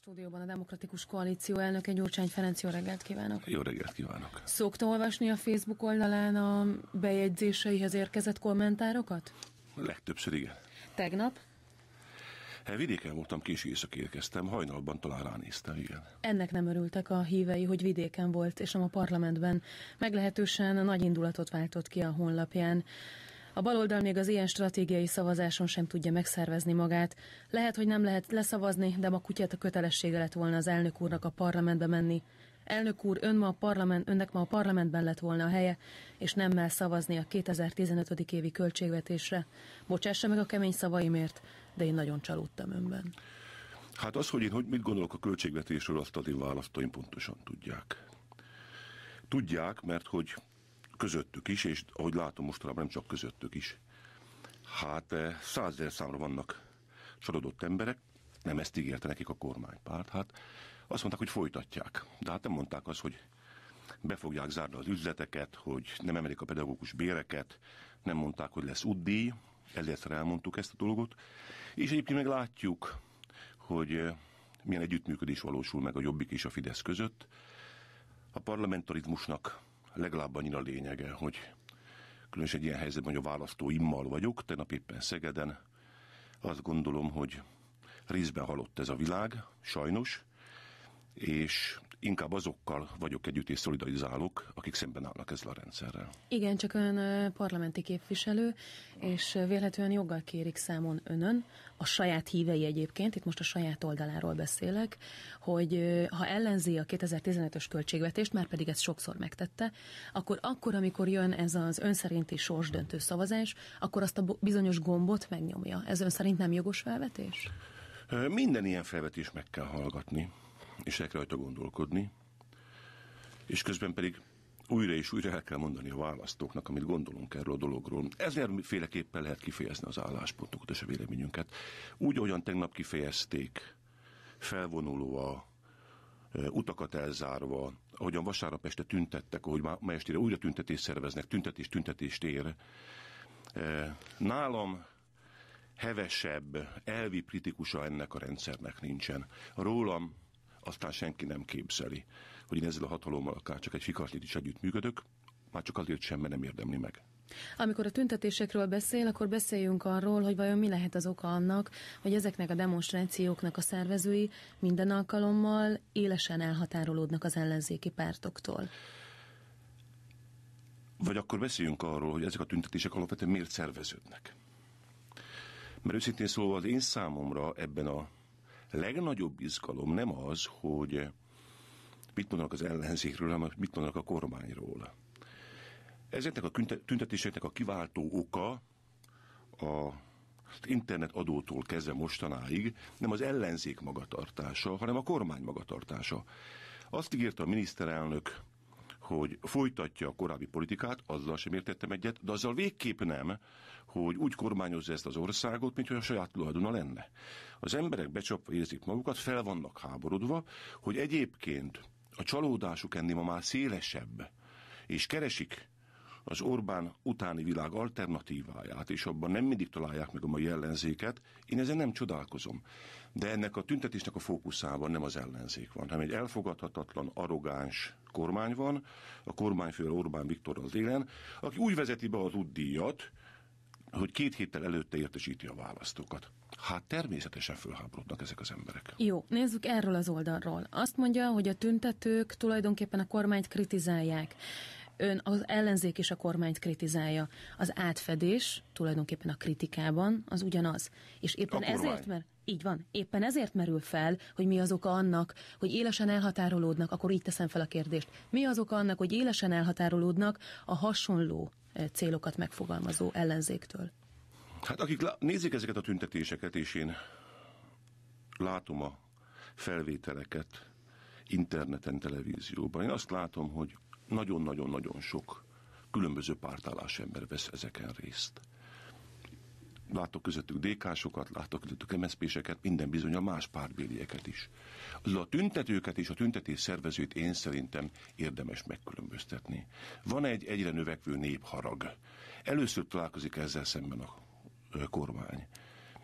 stúdióban a Demokratikus Koalíció elnöke Gyurcsány Ferenc, jó reggelt kívánok! Jó reggelt kívánok! Szokta olvasni a Facebook oldalán a bejegyzéseihez érkezett kommentárokat? Legtöbbször igen. Tegnap? Vidéken voltam, késő éjszak érkeztem, hajnalban talán ránéztem, igen. Ennek nem örültek a hívei, hogy vidéken volt, és nem a parlamentben. Meglehetősen nagy indulatot váltott ki a honlapján. A baloldal még az ilyen stratégiai szavazáson sem tudja megszervezni magát. Lehet, hogy nem lehet leszavazni, de ma kutyát a kötelessége lett volna az elnök úrnak a parlamentbe menni. Elnök úr, ön ma a parlament, önnek ma a parlamentben lett volna a helye, és nem mell szavazni a 2015. évi költségvetésre. Bocsássa meg a kemény szavaimért, de én nagyon csalódtam önben. Hát az, hogy én hogy mit gondolok a költségvetésről, azt az én választóim pontosan tudják. Tudják, mert hogy közöttük is, és ahogy látom mostanában nem csak közöttük is. Hát eh, százezer számra vannak csalódott emberek, nem ezt ígérte nekik a kormánypárt. Hát azt mondták, hogy folytatják. De hát nem mondták azt, hogy be fogják zárni az üzleteket, hogy nem emelik a pedagógus béreket, nem mondták, hogy lesz útdíj, ezért elmondtuk ezt a dolgot. És egyébként meg látjuk, hogy eh, milyen együttműködés valósul meg a Jobbik és a Fidesz között. A parlamentarizmusnak legalább annyira lényege, hogy különösen egy ilyen helyzetben, hogy a választóimmal vagyok, tegnap éppen Szegeden, azt gondolom, hogy részben halott ez a világ, sajnos, és inkább azokkal vagyok együtt és szolidarizálok, akik szemben állnak ezzel a rendszerrel. Igen, csak ön parlamenti képviselő, és véletlenül joggal kérik számon önön, a saját hívei egyébként, itt most a saját oldaláról beszélek, hogy ha ellenzi a 2015-ös költségvetést, már pedig ezt sokszor megtette, akkor akkor, amikor jön ez az ön szerinti sorsdöntő szavazás, akkor azt a bizonyos gombot megnyomja. Ez ön szerint nem jogos felvetés? Minden ilyen felvetés meg kell hallgatni és el kell rajta gondolkodni, és közben pedig újra és újra el kell mondani a választóknak, amit gondolunk erről a dologról. Ezért féleképpen lehet kifejezni az álláspontokat és a véleményünket. Úgy, ahogyan tegnap kifejezték, felvonulva, e, utakat elzárva, ahogyan vasárnap este tüntettek, ahogy ma estére újra tüntetést szerveznek, tüntetés tüntetést ér. E, nálam hevesebb, elvi kritikusa ennek a rendszernek nincsen. Rólam aztán senki nem képzeli, hogy én ezzel a hatalommal akár csak egy fikaslit is együttműködök, már csak azért sem, mert nem érdemli meg. Amikor a tüntetésekről beszél, akkor beszéljünk arról, hogy vajon mi lehet az oka annak, hogy ezeknek a demonstrációknak a szervezői minden alkalommal élesen elhatárolódnak az ellenzéki pártoktól. Vagy akkor beszéljünk arról, hogy ezek a tüntetések alapvetően miért szerveződnek. Mert őszintén szólva az én számomra ebben a legnagyobb izgalom nem az, hogy mit mondanak az ellenzékről, hanem mit mondanak a kormányról. Ezeknek a tüntetéseknek a kiváltó oka a internet adótól kezdve mostanáig nem az ellenzék magatartása, hanem a kormány magatartása. Azt ígérte a miniszterelnök hogy folytatja a korábbi politikát, azzal sem értettem egyet, de azzal végképp nem, hogy úgy kormányozza ezt az országot, mintha a saját tulajdona lenne. Az emberek becsapva érzik magukat, fel vannak háborodva, hogy egyébként a csalódásuk ennél ma már szélesebb, és keresik az Orbán utáni világ alternatíváját, és abban nem mindig találják meg a mai ellenzéket, én ezen nem csodálkozom. De ennek a tüntetésnek a fókuszában nem az ellenzék van, hanem egy elfogadhatatlan, arrogáns kormány van, a kormányfő Orbán Viktor az élen, aki úgy vezeti be az útdíjat, hogy két héttel előtte értesíti a választókat. Hát természetesen fölháborodnak ezek az emberek. Jó, nézzük erről az oldalról. Azt mondja, hogy a tüntetők tulajdonképpen a kormányt kritizálják ön az ellenzék és a kormányt kritizálja. Az átfedés tulajdonképpen a kritikában az ugyanaz. És éppen ezért, mert így van, éppen ezért merül fel, hogy mi az oka annak, hogy élesen elhatárolódnak, akkor így teszem fel a kérdést. Mi az oka annak, hogy élesen elhatárolódnak a hasonló eh, célokat megfogalmazó ellenzéktől? Hát akik lá- nézik ezeket a tüntetéseket, és én látom a felvételeket interneten, televízióban, én azt látom, hogy nagyon-nagyon-nagyon sok különböző pártállás ember vesz ezeken részt. Látok közöttük DK-sokat, látok közöttük MSZP-seket, minden bizony a más pártbélieket is. Az a tüntetőket és a tüntetés szervezőt én szerintem érdemes megkülönböztetni. Van egy egyre növekvő népharag. Először találkozik ezzel szemben a kormány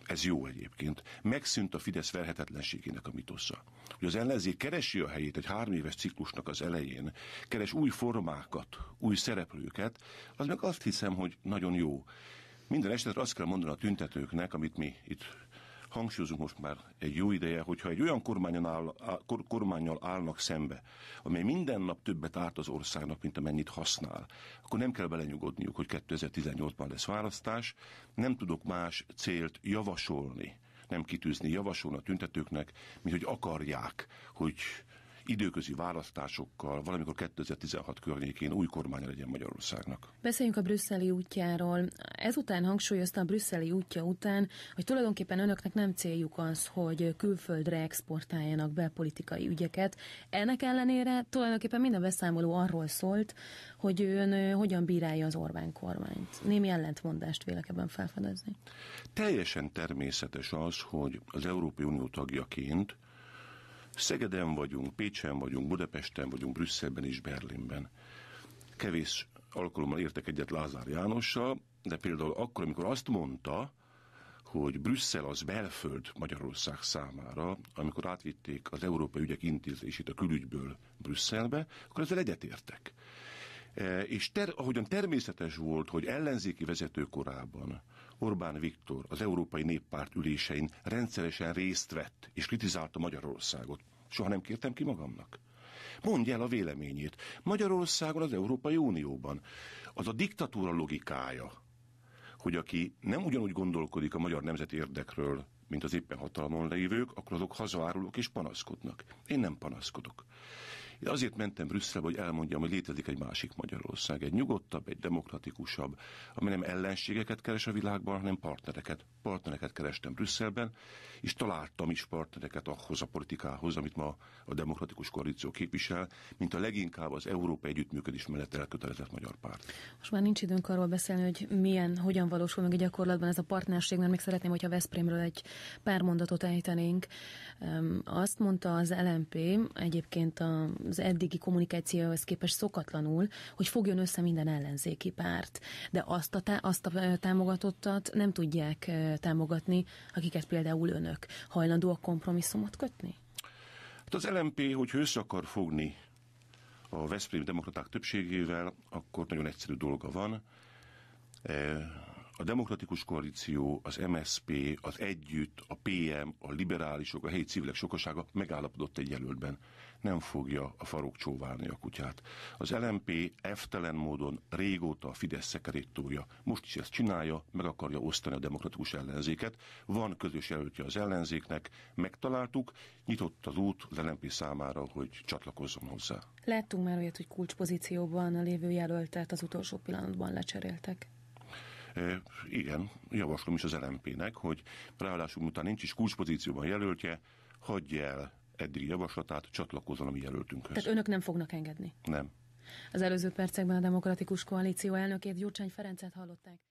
ez jó egyébként, megszűnt a Fidesz verhetetlenségének a mitosza. Hogy az ellenzék keresi a helyét egy három éves ciklusnak az elején, keres új formákat, új szereplőket, az meg azt hiszem, hogy nagyon jó. Minden esetre azt kell mondani a tüntetőknek, amit mi itt hangsúlyozunk most már egy jó ideje, hogyha egy olyan kormányon áll, kor, kormányjal állnak szembe, amely minden nap többet árt az országnak, mint amennyit használ, akkor nem kell belenyugodniuk, hogy 2018-ban lesz választás. Nem tudok más célt javasolni, nem kitűzni, javasolni a tüntetőknek, mint hogy akarják, hogy időközi választásokkal, valamikor 2016 környékén új kormánya legyen Magyarországnak. Beszéljünk a brüsszeli útjáról. Ezután hangsúlyozta a brüsszeli útja után, hogy tulajdonképpen önöknek nem céljuk az, hogy külföldre exportáljanak belpolitikai ügyeket. Ennek ellenére tulajdonképpen minden beszámoló arról szólt, hogy ön hogyan bírálja az Orbán kormányt. Némi ellentmondást vélek ebben felfedezni. Teljesen természetes az, hogy az Európai Unió tagjaként Szegeden vagyunk, Pécsen vagyunk, Budapesten vagyunk, Brüsszelben és Berlinben. Kevés alkalommal értek egyet Lázár Jánossal, de például akkor, amikor azt mondta, hogy Brüsszel az belföld Magyarország számára, amikor átvitték az Európai Ügyek Intézését a külügyből Brüsszelbe, akkor ezzel egyetértek. E, és ter, ahogyan természetes volt, hogy ellenzéki vezetőkorában korában Orbán Viktor az Európai Néppárt ülésein rendszeresen részt vett és kritizálta Magyarországot. Soha nem kértem ki magamnak. Mondja el a véleményét. Magyarországon az Európai Unióban az a diktatúra logikája, hogy aki nem ugyanúgy gondolkodik a magyar nemzet érdekről, mint az éppen hatalmon lévők, akkor azok hazárulók és panaszkodnak. Én nem panaszkodok. Én azért mentem Brüsszelbe, hogy elmondjam, hogy létezik egy másik Magyarország, egy nyugodtabb, egy demokratikusabb, ami nem ellenségeket keres a világban, hanem partnereket. Partnereket kerestem Brüsszelben, és találtam is partnereket ahhoz a politikához, amit ma a demokratikus koalíció képvisel, mint a leginkább az Európa Együttműködés mellett elkötelezett magyar párt. Most már nincs időnk arról beszélni, hogy milyen, hogyan valósul meg a gyakorlatban ez a partnerség, mert még szeretném, hogyha Veszprémről egy pár mondatot ejtenénk. Azt mondta az LMP, egyébként a az eddigi kommunikációhoz képest szokatlanul, hogy fogjon össze minden ellenzéki párt. De azt a, azt a támogatottat nem tudják támogatni, akiket például önök hajlandóak kompromisszumot kötni? Hát az LMP, hogy össze akar fogni a Veszprém demokraták többségével, akkor nagyon egyszerű dolga van. A demokratikus koalíció, az MSP, az Együtt, a PM, a liberálisok, a helyi civilek sokasága megállapodott egy jelöltben. Nem fogja a farok csóválni a kutyát. Az LMP eftelen módon régóta a Fidesz szekerét Most is ezt csinálja, meg akarja osztani a demokratikus ellenzéket. Van közös jelöltje az ellenzéknek, megtaláltuk, nyitott az út az LMP számára, hogy csatlakozzon hozzá. Láttunk már olyat, hogy kulcspozícióban a lévő jelöltet az utolsó pillanatban lecseréltek. Igen, javaslom is az LMP-nek, hogy ráadásul után nincs is kulcspozícióban jelöltje, hagyja el eddigi javaslatát, csatlakozzon a mi jelöltünkhöz. Tehát önök nem fognak engedni? Nem. Az előző percekben a Demokratikus Koalíció elnökét Gyurcsány Ferencet hallották.